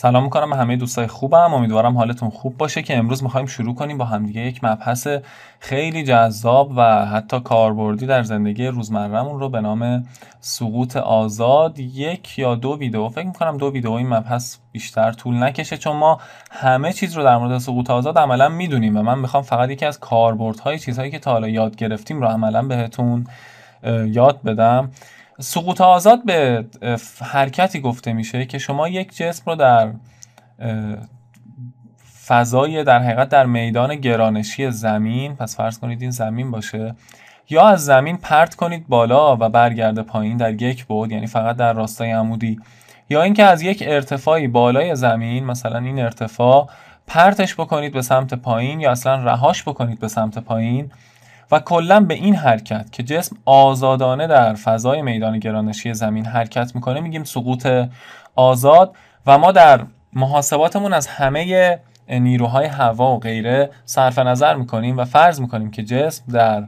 سلام میکنم به همه دوستای خوبم امیدوارم حالتون خوب باشه که امروز میخوایم شروع کنیم با همدیگه یک مبحث خیلی جذاب و حتی کاربردی در زندگی روزمرهمون رو به نام سقوط آزاد یک یا دو ویدیو فکر میکنم دو ویدیو این مبحث بیشتر طول نکشه چون ما همه چیز رو در مورد سقوط آزاد عملا میدونیم و من میخوام فقط یکی از کاربردهای چیزهایی که تا حالا یاد گرفتیم رو عملا بهتون یاد بدم سقوط آزاد به حرکتی گفته میشه که شما یک جسم رو در فضای در حقیقت در میدان گرانشی زمین پس فرض کنید این زمین باشه یا از زمین پرت کنید بالا و برگرده پایین در یک بود یعنی فقط در راستای عمودی یا اینکه از یک ارتفاعی بالای زمین مثلا این ارتفاع پرتش بکنید به سمت پایین یا اصلا رهاش بکنید به سمت پایین و کلا به این حرکت که جسم آزادانه در فضای میدان گرانشی زمین حرکت میکنه میگیم سقوط آزاد و ما در محاسباتمون از همه نیروهای هوا و غیره صرف نظر میکنیم و فرض میکنیم که جسم در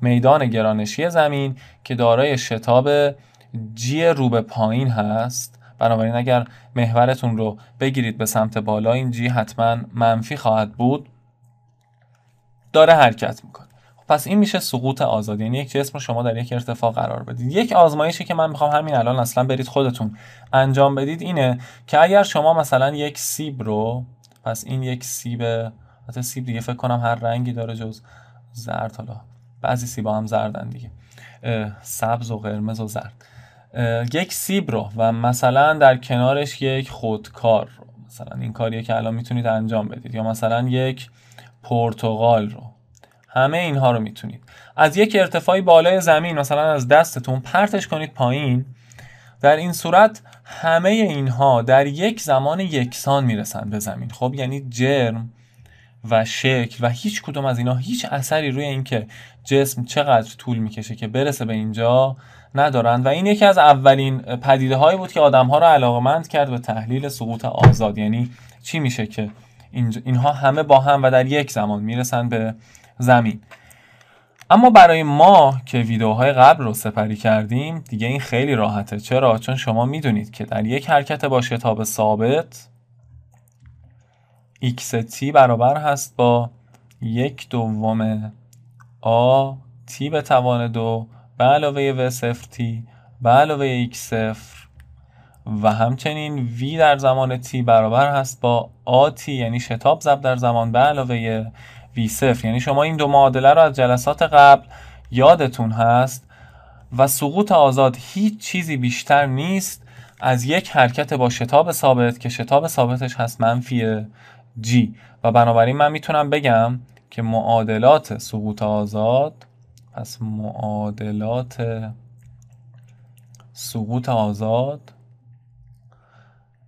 میدان گرانشی زمین که دارای شتاب جی رو به پایین هست بنابراین اگر محورتون رو بگیرید به سمت بالا این جی حتما منفی خواهد بود داره حرکت میکنه پس این میشه سقوط آزادی یعنی یک جسم رو شما در یک ارتفاع قرار بدید یک آزمایشی که من میخوام همین الان اصلا برید خودتون انجام بدید اینه که اگر شما مثلا یک سیب رو پس این یک سیب حتی سیب دیگه فکر کنم هر رنگی داره جز زرد حالا بعضی سیبا هم زردن دیگه سبز و قرمز و زرد یک سیب رو و مثلا در کنارش یک خودکار رو مثلا این کاریه که الان میتونید انجام بدید یا مثلا یک پرتغال رو همه اینها رو میتونید از یک ارتفاعی بالای زمین مثلا از دستتون پرتش کنید پایین در این صورت همه اینها در یک زمان یکسان میرسن به زمین خب یعنی جرم و شکل و هیچ کدوم از اینا هیچ اثری روی اینکه جسم چقدر طول میکشه که برسه به اینجا ندارند و این یکی از اولین پدیده هایی بود که آدم ها رو علاقمند کرد به تحلیل سقوط آزاد یعنی چی میشه که اینها همه با هم و در یک زمان میرسن به زمین اما برای ما که ویدیوهای قبل رو سپری کردیم دیگه این خیلی راحته چرا چون شما میدونید که در یک حرکت با شتاب ثابت x t برابر هست با یک دوم آ t به توان دو به علاوه v صفر t به علاوه x صفر و همچنین v در زمان t برابر هست با آ t یعنی شتاب ضرب در زمان به علاوه یعنی شما این دو معادله رو از جلسات قبل یادتون هست و سقوط آزاد هیچ چیزی بیشتر نیست از یک حرکت با شتاب ثابت که شتاب ثابتش هست منفی g و بنابراین من میتونم بگم که معادلات سقوط آزاد پس معادلات سقوط آزاد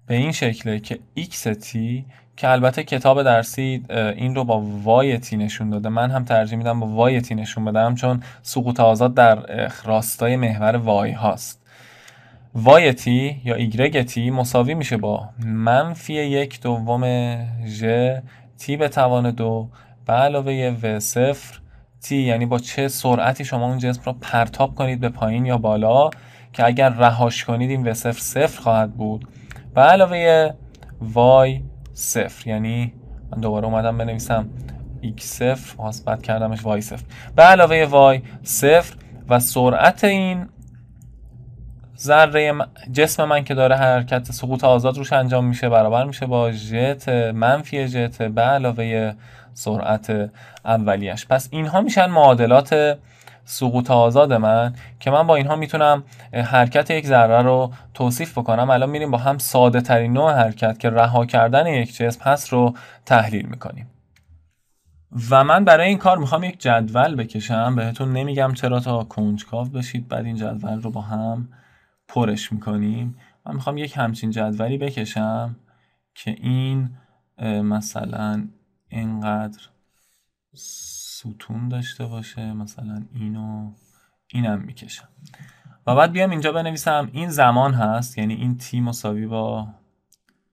به این شکله که x تی که البته کتاب درسی این رو با تی نشون داده من هم ترجیح میدم با تی نشون بدم چون سقوط آزاد در راستای محور وای هاست وایتی یا تی مساوی میشه با منفی یک دوم ژ تی به توان دو به علاوه و صفر تی یعنی با چه سرعتی شما اون جسم رو پرتاب کنید به پایین یا بالا که اگر رهاش کنید این و صفر صفر خواهد بود به علاوه وای صفر یعنی من دوباره اومدم بنویسم x صفر بعد کردمش y صفر به علاوه y صفر و سرعت این ذره جسم من که داره حرکت سقوط آزاد روش انجام میشه برابر میشه با جت منفی جت به علاوه سرعت اولیش پس اینها میشن معادلات سقوط آزاد من که من با اینها میتونم حرکت یک ذره رو توصیف بکنم الان میریم با هم ساده ترین نوع حرکت که رها کردن یک جسم هست رو تحلیل میکنیم و من برای این کار میخوام یک جدول بکشم بهتون نمیگم چرا تا کنجکاو بشید بعد این جدول رو با هم پرش میکنیم من میخوام یک همچین جدولی بکشم که این مثلا اینقدر ستون داشته باشه مثلا اینو اینم میکشم و بعد بیام اینجا بنویسم این زمان هست یعنی این تی مساوی با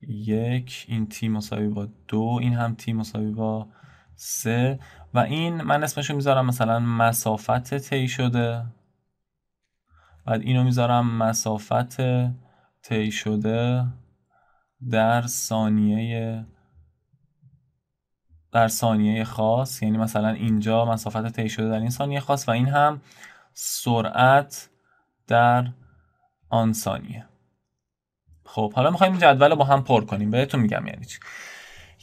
یک این تی مساوی با دو این هم تی مساوی با سه و این من اسمشو میذارم مثلا مسافت طی شده بعد اینو میذارم مسافت طی شده در ثانیه در ثانیه خاص یعنی مثلا اینجا مسافت طی شده در این ثانیه خاص و این هم سرعت در آن ثانیه خب حالا میخوایم جدول رو با هم پر کنیم بهتون میگم یعنی چی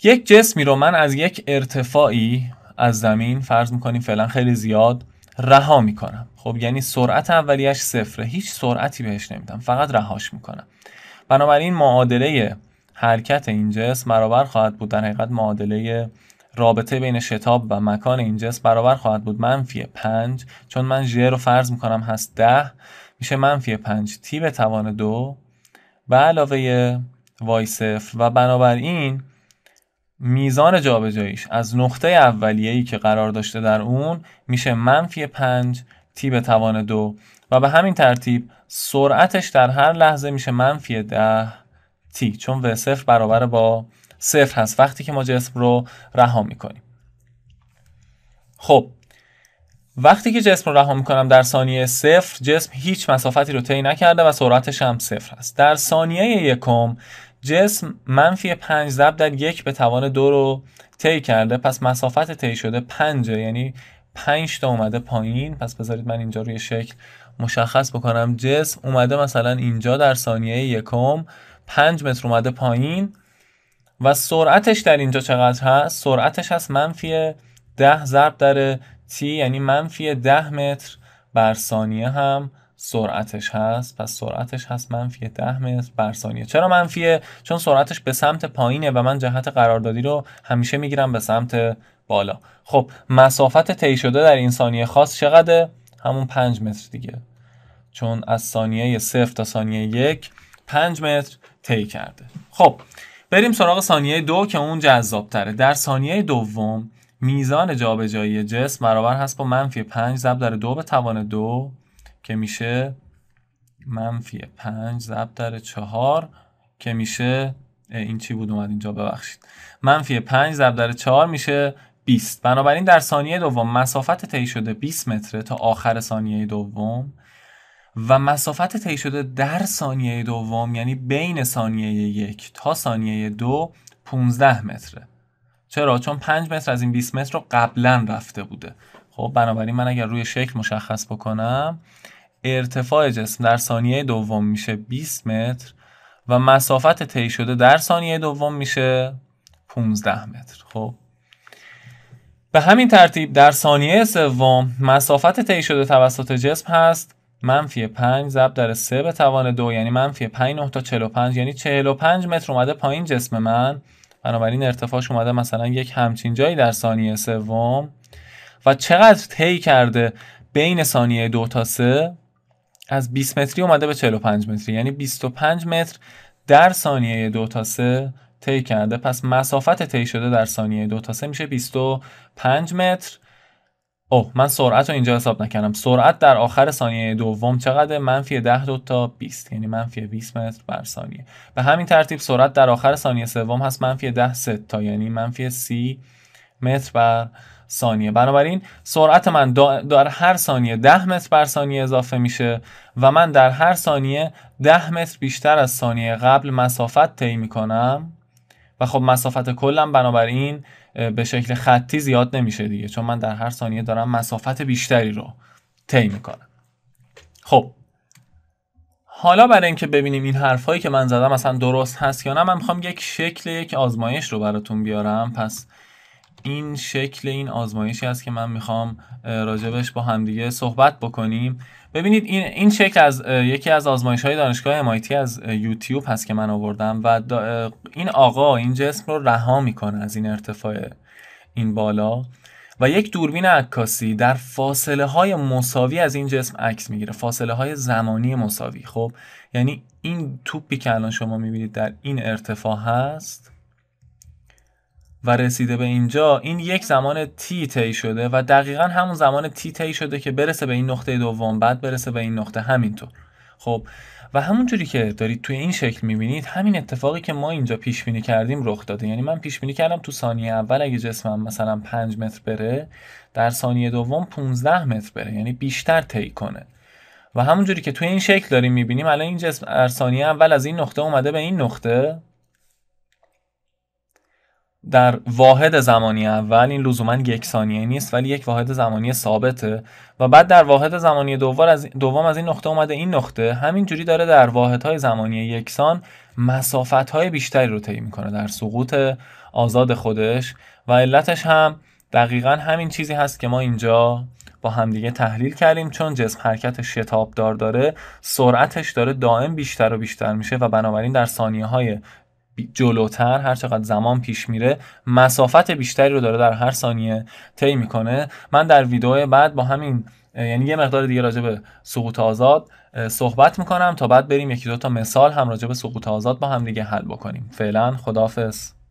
یک جسمی رو من از یک ارتفاعی از زمین فرض میکنیم فعلا خیلی زیاد رها میکنم خب یعنی سرعت اولیش صفره هیچ سرعتی بهش نمیدم فقط رهاش میکنم بنابراین معادله حرکت این جسم برابر خواهد بود در حقیقت معادله رابطه بین شتاب و مکان این جسم برابر خواهد بود منفی 5 چون من ژ رو فرض میکنم هست 10 میشه منفی 5 تی به توان 2 و علاوه وای صفر و بنابراین میزان جابجاییش از نقطه اولیه‌ای که قرار داشته در اون میشه منفی 5 تی به توان 2 و به همین ترتیب سرعتش در هر لحظه میشه منفی 10 تی چون و صفر برابر با صفر هست وقتی که ما جسم رو رها میکنیم خب وقتی که جسم رو رها میکنم در ثانیه صفر جسم هیچ مسافتی رو طی نکرده و سرعتش هم صفر هست در ثانیه یکم جسم منفی 5 ضرب در یک به توان دو رو طی کرده پس مسافت طی شده 5 یعنی 5 تا اومده پایین پس بذارید من اینجا روی شکل مشخص بکنم جسم اومده مثلا اینجا در ثانیه یکم 5 متر اومده پایین و سرعتش در اینجا چقدر هست سرعتش هست منفی 10 ضرب در تی یعنی منفی 10 متر بر ثانیه هم سرعتش هست پس سرعتش هست منفی 10 متر بر ثانیه چرا منفیه چون سرعتش به سمت پایینه و من جهت قراردادی رو همیشه میگیرم به سمت بالا خب مسافت طی شده در این ثانیه خاص چقدره همون 5 متر دیگه چون از ثانیه 0 تا ثانیه 1 5 متر طی کرده خب بریم سراغ ثانیه دو که اون جذاب تره در ثانیه دوم میزان جابجایی جسم برابر هست با منفی 5 ضرب در دو به توان دو که میشه منفی 5 ضرب در چهار که میشه این چی بود اومد اینجا ببخشید منفی 5 ضرب در 4 میشه 20 بنابراین در ثانیه دوم مسافت طی شده 20 متره تا آخر ثانیه دوم و مسافت طی شده در ثانیه دوم یعنی بین ثانیه یک تا ثانیه دو 15 متره چرا چون 5 متر از این 20 متر رو قبلا رفته بوده خب بنابراین من اگر روی شکل مشخص بکنم ارتفاع جسم در ثانیه دوم میشه 20 متر و مسافت طی شده در ثانیه دوم میشه 15 متر خب به همین ترتیب در ثانیه سوم مسافت طی شده توسط جسم هست منفی 5 ضرب در 3 به توان 2 یعنی منفی 5 9 تا 45 یعنی 45 متر اومده پایین جسم من بنابراین ارتفاعش اومده مثلا یک همچین جایی در ثانیه سوم و چقدر طی کرده بین ثانیه 2 تا 3 از 20 متری اومده به 45 متری یعنی 25 متر در ثانیه 2 تا 3 طی کرده پس مسافت طی شده در ثانیه 2 تا 3 میشه 25 متر اوه من سرعت رو اینجا حساب نکردم سرعت در آخر ثانیه دوم چقدر منفی 10 دو تا 20 یعنی منفی 20 متر بر ثانیه به همین ترتیب سرعت در آخر ثانیه سوم هست منفی 10 ستا. تا یعنی منفی 30 متر بر ثانیه بنابراین سرعت من در هر ثانیه 10 متر بر ثانیه اضافه میشه و من در هر ثانیه 10 متر بیشتر از ثانیه قبل مسافت طی میکنم و خب مسافت کلم بنابراین به شکل خطی زیاد نمیشه دیگه چون من در هر ثانیه دارم مسافت بیشتری رو طی میکنم خب حالا برای اینکه ببینیم این حرفهایی که من زدم اصلا درست هست یا نه من میخوام یک شکل یک آزمایش رو براتون بیارم پس این شکل این آزمایشی است که من میخوام راجبش با همدیگه صحبت بکنیم ببینید این, این شکل از یکی از آزمایش های دانشگاه MIT از یوتیوب هست که من آوردم و این آقا این جسم رو رها میکنه از این ارتفاع این بالا و یک دوربین عکاسی در فاصله های مساوی از این جسم عکس میگیره فاصله های زمانی مساوی خب یعنی این توپی که الان شما میبینید در این ارتفاع هست و رسیده به اینجا این یک زمان تی تی شده و دقیقا همون زمان تی تی شده که برسه به این نقطه دوم بعد برسه به این نقطه همینطور خب و همونجوری که دارید توی این شکل میبینید همین اتفاقی که ما اینجا پیش بینی کردیم رخ داده یعنی من پیش بینی کردم تو ثانیه اول اگه جسمم مثلا 5 متر بره در ثانیه دوم 15 متر بره یعنی بیشتر طی کنه و همونجوری که توی این شکل داریم میبینیم الان این جسم در ثانیه اول از این نقطه اومده به این نقطه در واحد زمانی اول این لزوما یک ثانیه نیست ولی یک واحد زمانی ثابته و بعد در واحد زمانی دوم از دوم از این نقطه اومده این نقطه همینجوری داره در واحدهای زمانی یکسان مسافت های بیشتری رو طی میکنه در سقوط آزاد خودش و علتش هم دقیقا همین چیزی هست که ما اینجا با همدیگه تحلیل کردیم چون جسم حرکت شتابدار داره سرعتش داره دائم بیشتر و بیشتر میشه و بنابراین در ثانیه های جلوتر هر چقدر زمان پیش میره مسافت بیشتری رو داره در هر ثانیه طی میکنه من در ویدیو بعد با همین یعنی یه مقدار دیگه راجع به سقوط آزاد صحبت میکنم تا بعد بریم یکی دو تا مثال هم راجع به سقوط آزاد با هم دیگه حل بکنیم فعلا خداحافظ